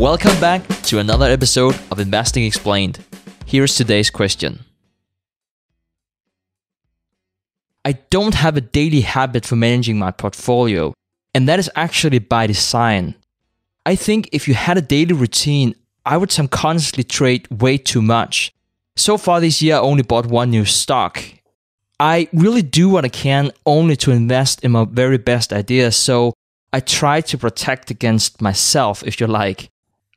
Welcome back to another episode of Investing Explained. Here's today's question. I don't have a daily habit for managing my portfolio, and that is actually by design. I think if you had a daily routine, I would subconsciously trade way too much. So far this year, I only bought one new stock. I really do what I can only to invest in my very best ideas, so I try to protect against myself, if you like.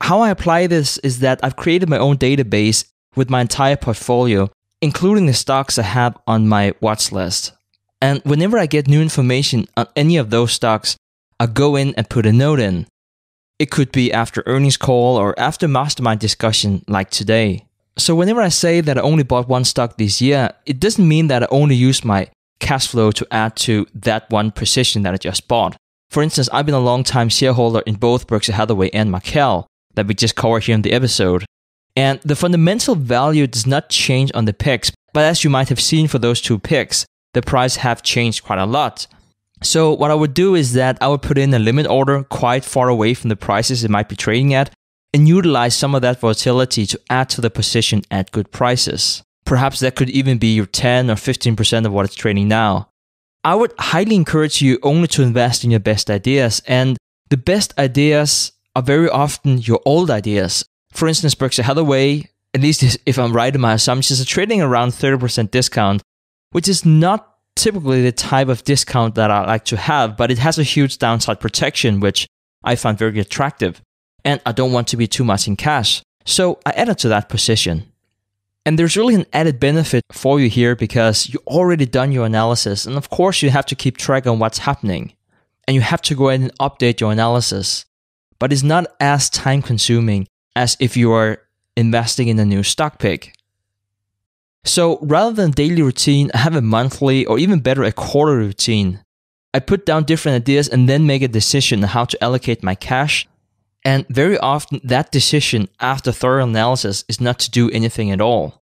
How I apply this is that I've created my own database with my entire portfolio, including the stocks I have on my watch list. And whenever I get new information on any of those stocks, I go in and put a note in. It could be after earnings call or after mastermind discussion like today. So whenever I say that I only bought one stock this year, it doesn't mean that I only use my cash flow to add to that one position that I just bought. For instance, I've been a long-time shareholder in both Berkshire Hathaway and Markel that we just covered here in the episode. And the fundamental value does not change on the picks, but as you might have seen for those two picks, the price have changed quite a lot. So what I would do is that I would put in a limit order quite far away from the prices it might be trading at and utilize some of that volatility to add to the position at good prices. Perhaps that could even be your 10 or 15% of what it's trading now. I would highly encourage you only to invest in your best ideas and the best ideas are very often your old ideas. For instance, Berkshire Hathaway, at least if I'm right in my assumptions, are trading around 30% discount, which is not typically the type of discount that I like to have, but it has a huge downside protection, which I find very attractive. And I don't want to be too much in cash. So I added to that position. And there's really an added benefit for you here because you already done your analysis. And of course, you have to keep track on what's happening. And you have to go ahead and update your analysis but it's not as time consuming as if you are investing in a new stock pick. So rather than daily routine, I have a monthly or even better, a quarter routine. I put down different ideas and then make a decision on how to allocate my cash. And very often, that decision after thorough analysis is not to do anything at all.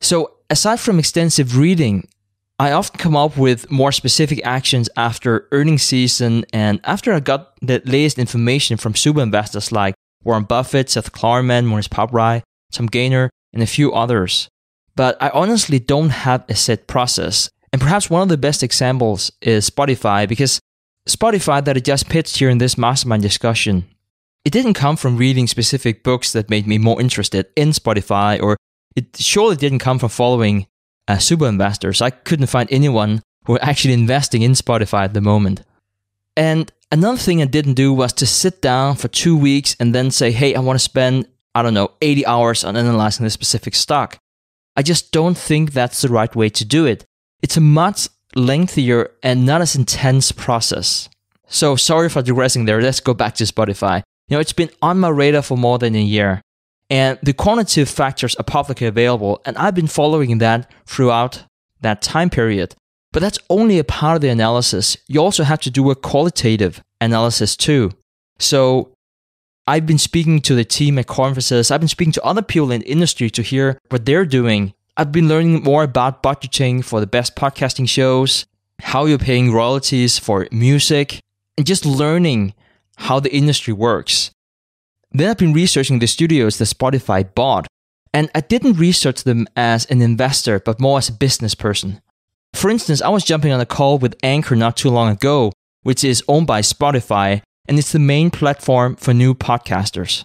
So, aside from extensive reading, I often come up with more specific actions after earnings season and after I got the latest information from super investors like Warren Buffett, Seth Klarman, Maurice Paprai, Tom Gaynor, and a few others. But I honestly don't have a set process. And perhaps one of the best examples is Spotify because Spotify that I just pitched here in this mastermind discussion, it didn't come from reading specific books that made me more interested in Spotify or it surely didn't come from following as super investors. I couldn't find anyone who were actually investing in Spotify at the moment. And another thing I didn't do was to sit down for two weeks and then say, hey, I want to spend, I don't know, 80 hours on analyzing this specific stock. I just don't think that's the right way to do it. It's a much lengthier and not as intense process. So sorry for digressing there. Let's go back to Spotify. You know, it's been on my radar for more than a year. And the quantitative factors are publicly available, and I've been following that throughout that time period. But that's only a part of the analysis. You also have to do a qualitative analysis too. So I've been speaking to the team at conferences, I've been speaking to other people in the industry to hear what they're doing. I've been learning more about budgeting for the best podcasting shows, how you're paying royalties for music, and just learning how the industry works. Then I've been researching the studios that Spotify bought, and I didn't research them as an investor, but more as a business person. For instance, I was jumping on a call with Anchor not too long ago, which is owned by Spotify, and it's the main platform for new podcasters.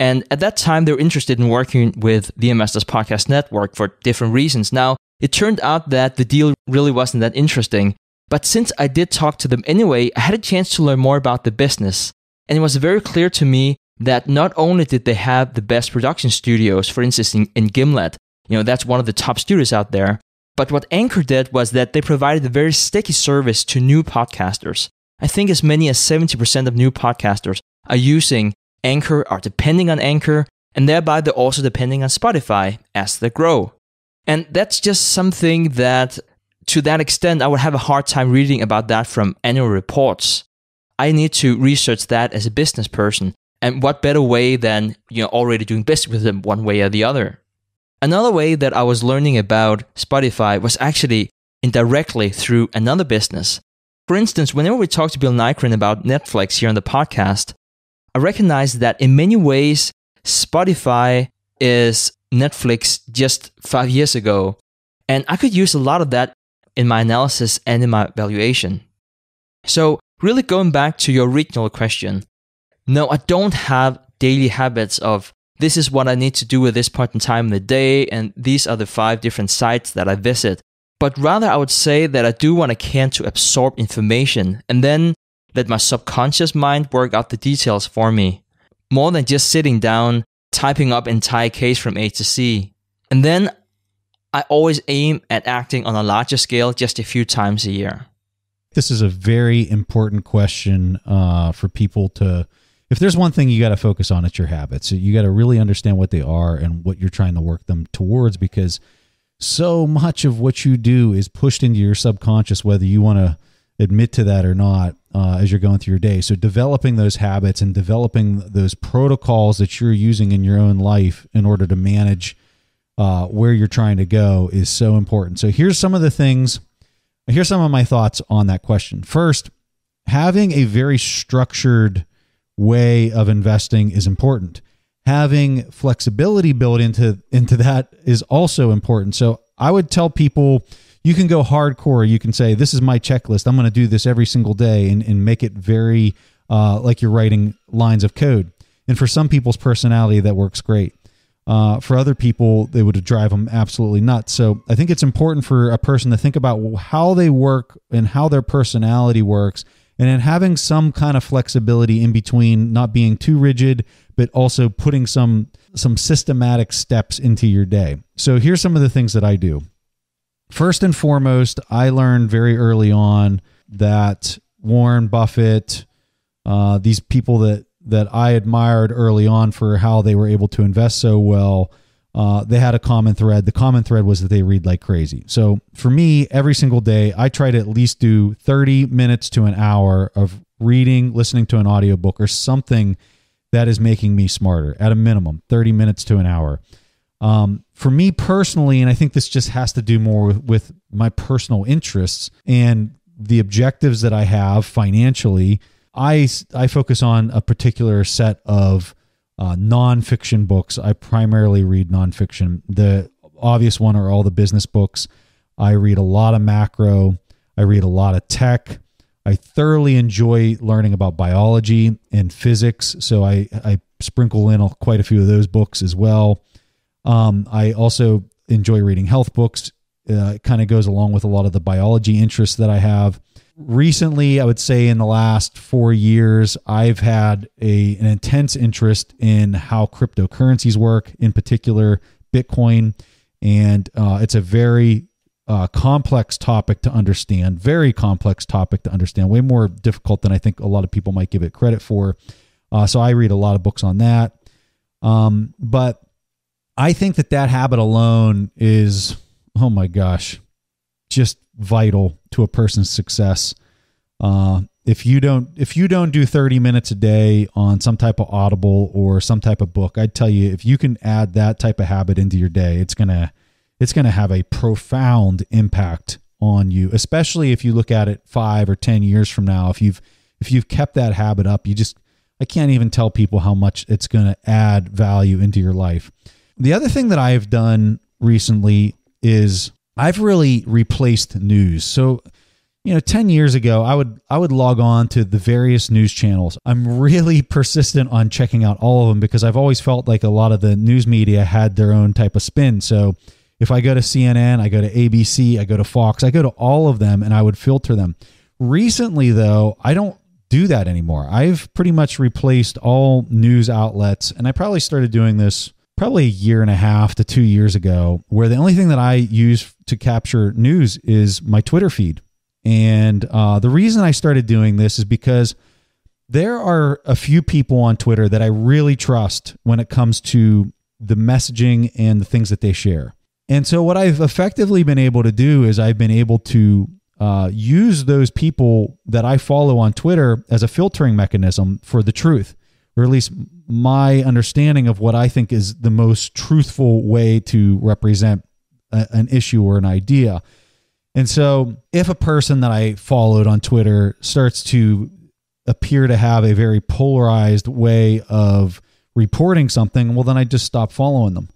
And at that time, they were interested in working with the Investors Podcast Network for different reasons. Now, it turned out that the deal really wasn't that interesting, but since I did talk to them anyway, I had a chance to learn more about the business. And it was very clear to me that not only did they have the best production studios, for instance, in, in Gimlet, you know, that's one of the top studios out there, but what Anchor did was that they provided a very sticky service to new podcasters. I think as many as 70% of new podcasters are using Anchor, are depending on Anchor, and thereby they're also depending on Spotify as they grow. And that's just something that, to that extent, I would have a hard time reading about that from annual reports. I need to research that as a business person and what better way than you know already doing business with them one way or the other? Another way that I was learning about Spotify was actually indirectly through another business. For instance, whenever we talk to Bill Nykren about Netflix here on the podcast, I recognize that in many ways, Spotify is Netflix just five years ago. And I could use a lot of that in my analysis and in my valuation. So, really going back to your original question, no, I don't have daily habits of this is what I need to do at this point in time in the day, and these are the five different sites that I visit. But rather, I would say that I do what I can to absorb information and then let my subconscious mind work out the details for me, more than just sitting down, typing up entire case from A to C. And then I always aim at acting on a larger scale just a few times a year. This is a very important question uh, for people to if there's one thing you got to focus on, it's your habits. You got to really understand what they are and what you're trying to work them towards because so much of what you do is pushed into your subconscious, whether you want to admit to that or not, uh, as you're going through your day. So, developing those habits and developing those protocols that you're using in your own life in order to manage uh, where you're trying to go is so important. So, here's some of the things, here's some of my thoughts on that question. First, having a very structured way of investing is important. Having flexibility built into into that is also important. So I would tell people you can go hardcore. You can say this is my checklist. I'm going to do this every single day and, and make it very uh, like you're writing lines of code. And for some people's personality, that works great. Uh, for other people, they would drive them absolutely nuts. So I think it's important for a person to think about how they work and how their personality works and then having some kind of flexibility in between not being too rigid, but also putting some some systematic steps into your day. So here's some of the things that I do. First and foremost, I learned very early on that Warren Buffett, uh, these people that that I admired early on for how they were able to invest so well, uh, they had a common thread. The common thread was that they read like crazy. So for me, every single day, I try to at least do 30 minutes to an hour of reading, listening to an audiobook, or something that is making me smarter at a minimum, 30 minutes to an hour. Um, for me personally, and I think this just has to do more with, with my personal interests and the objectives that I have financially, I, I focus on a particular set of uh, nonfiction books. I primarily read nonfiction. The obvious one are all the business books. I read a lot of macro. I read a lot of tech. I thoroughly enjoy learning about biology and physics, so I, I sprinkle in quite a few of those books as well. Um, I also enjoy reading health books. Uh, it kind of goes along with a lot of the biology interests that I have recently, I would say in the last four years, I've had a, an intense interest in how cryptocurrencies work, in particular Bitcoin. And uh, it's a very uh, complex topic to understand, very complex topic to understand, way more difficult than I think a lot of people might give it credit for. Uh, so I read a lot of books on that. Um, but I think that that habit alone is, oh my gosh, just vital to a person's success. Uh, if you don't if you don't do 30 minutes a day on some type of audible or some type of book, I'd tell you if you can add that type of habit into your day, it's going to it's going to have a profound impact on you, especially if you look at it 5 or 10 years from now. If you've if you've kept that habit up, you just I can't even tell people how much it's going to add value into your life. The other thing that I've done recently is I've really replaced news. So, you know, 10 years ago, I would I would log on to the various news channels. I'm really persistent on checking out all of them because I've always felt like a lot of the news media had their own type of spin. So, if I go to CNN, I go to ABC, I go to Fox, I go to all of them and I would filter them. Recently though, I don't do that anymore. I've pretty much replaced all news outlets and I probably started doing this probably a year and a half to two years ago where the only thing that I use to capture news is my Twitter feed. And uh, the reason I started doing this is because there are a few people on Twitter that I really trust when it comes to the messaging and the things that they share. And so, what I've effectively been able to do is I've been able to uh, use those people that I follow on Twitter as a filtering mechanism for the truth or at least my understanding of what I think is the most truthful way to represent a, an issue or an idea. And so, if a person that I followed on Twitter starts to appear to have a very polarized way of reporting something, well, then I just stop following them.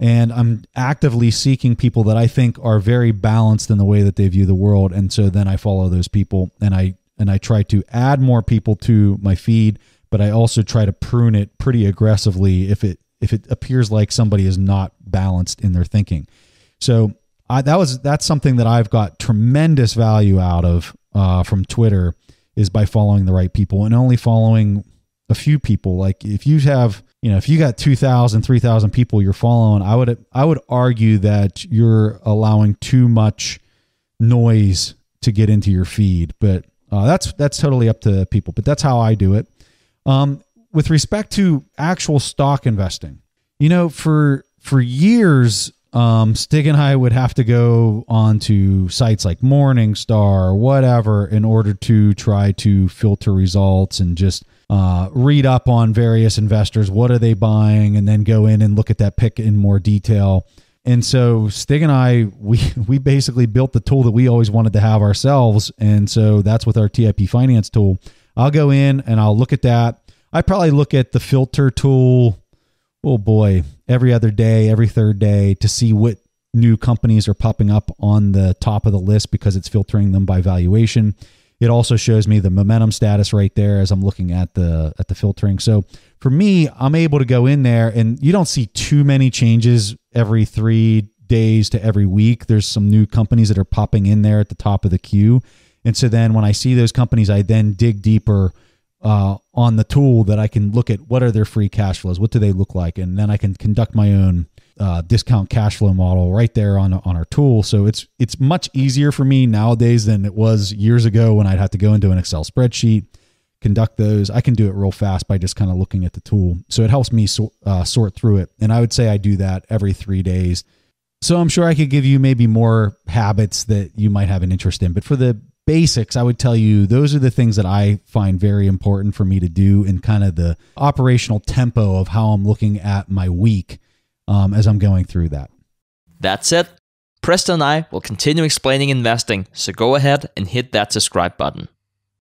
And I'm actively seeking people that I think are very balanced in the way that they view the world. And so then I follow those people and I and I try to add more people to my feed but I also try to prune it pretty aggressively if it if it appears like somebody is not balanced in their thinking. So I, that was that's something that I've got tremendous value out of uh, from Twitter is by following the right people and only following a few people. Like if you have you know if you got 2,000, 3,000 people you're following, I would I would argue that you're allowing too much noise to get into your feed, but uh, that's that's totally up to people. But that's how I do it. Um, with respect to actual stock investing, you know, for for years, um, Stig and I would have to go onto sites like Morningstar or whatever in order to try to filter results and just uh, read up on various investors. What are they buying? And then go in and look at that pick in more detail. And so Stig and I, we we basically built the tool that we always wanted to have ourselves. And so that's with our TIP finance tool. I'll go in and I'll look at that. I probably look at the filter tool, oh boy, every other day, every third day to see what new companies are popping up on the top of the list because it's filtering them by valuation. It also shows me the momentum status right there as I'm looking at the at the filtering. So for me, I'm able to go in there and you don't see too many changes every 3 days to every week. There's some new companies that are popping in there at the top of the queue and so then when I see those companies, I then dig deeper uh, on the tool that I can look at what are their free cash flows, what do they look like, and then I can conduct my own uh, discount cash flow model right there on on our tool. So it's it's much easier for me nowadays than it was years ago when I'd have to go into an Excel spreadsheet, conduct those. I can do it real fast by just kind of looking at the tool. So it helps me so, uh, sort through it, and I would say I do that every three days. So I'm sure I could give you maybe more habits that you might have an interest in, but for the basics, I would tell you those are the things that I find very important for me to do in kind of the operational tempo of how I'm looking at my week um, as I'm going through that. That's it. Preston and I will continue explaining investing, so go ahead and hit that subscribe button.